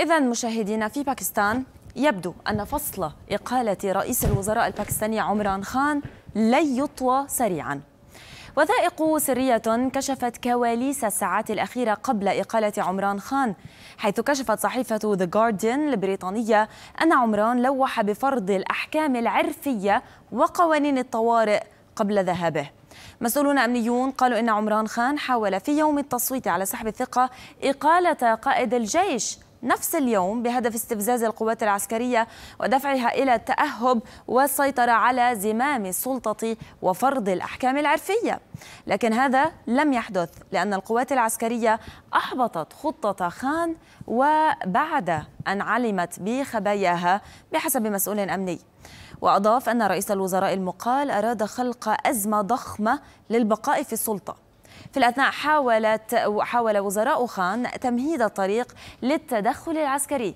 إذا مشاهدينا في باكستان يبدو أن فصل إقالة رئيس الوزراء الباكستاني عمران خان لن يطوى سريعا وثائق سرية كشفت كواليس الساعات الأخيرة قبل إقالة عمران خان حيث كشفت صحيفة The Guardian البريطانية أن عمران لوح بفرض الأحكام العرفية وقوانين الطوارئ قبل ذهابه مسؤولون أمنيون قالوا إن عمران خان حاول في يوم التصويت على سحب الثقة إقالة قائد الجيش نفس اليوم بهدف استفزاز القوات العسكرية ودفعها إلى التأهب والسيطرة على زمام السلطة وفرض الأحكام العرفية لكن هذا لم يحدث لأن القوات العسكرية أحبطت خطة خان وبعد أن علمت بخباياها بحسب مسؤول أمني وأضاف أن رئيس الوزراء المقال أراد خلق أزمة ضخمة للبقاء في السلطة في الأثناء حاولت حاول وزراء خان تمهيد الطريق للتدخل العسكري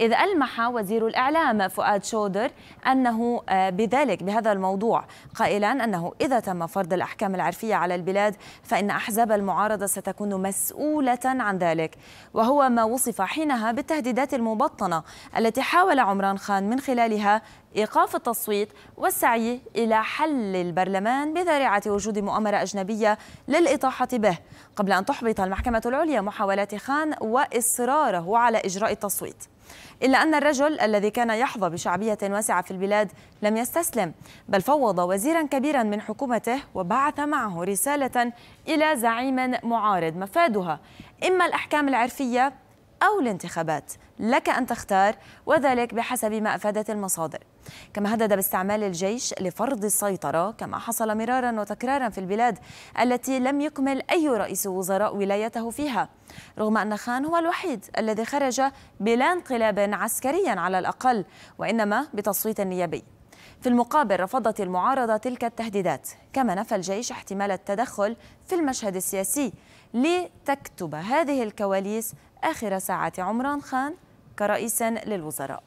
إذ ألمح وزير الإعلام فؤاد شودر أنه آه، بذلك بهذا الموضوع قائلا أنه إذا تم فرض الأحكام العرفية على البلاد فإن أحزاب المعارضة ستكون مسؤولة عن ذلك وهو ما وصف حينها بالتهديدات المبطنة التي حاول عمران خان من خلالها إيقاف التصويت والسعي إلى حل البرلمان بذريعة وجود مؤامرة أجنبية للإطاحة به قبل أن تحبط المحكمة العليا محاولات خان وإصراره على إجراء التصويت إلا أن الرجل الذي كان يحظى بشعبية واسعة في البلاد لم يستسلم بل فوض وزيرا كبيرا من حكومته وبعث معه رسالة إلى زعيم معارض مفادها إما الأحكام العرفية أو الانتخابات لك أن تختار وذلك بحسب ما أفادت المصادر كما هدد باستعمال الجيش لفرض السيطرة كما حصل مرارا وتكرارا في البلاد التي لم يكمل أي رئيس وزراء ولايته فيها رغم أن خان هو الوحيد الذي خرج بلا انقلاب عسكريا على الأقل وإنما بتصويت نيابي في المقابل رفضت المعارضة تلك التهديدات كما نفى الجيش احتمال التدخل في المشهد السياسي لتكتب هذه الكواليس آخر ساعات عمران خان كرئيس للوزراء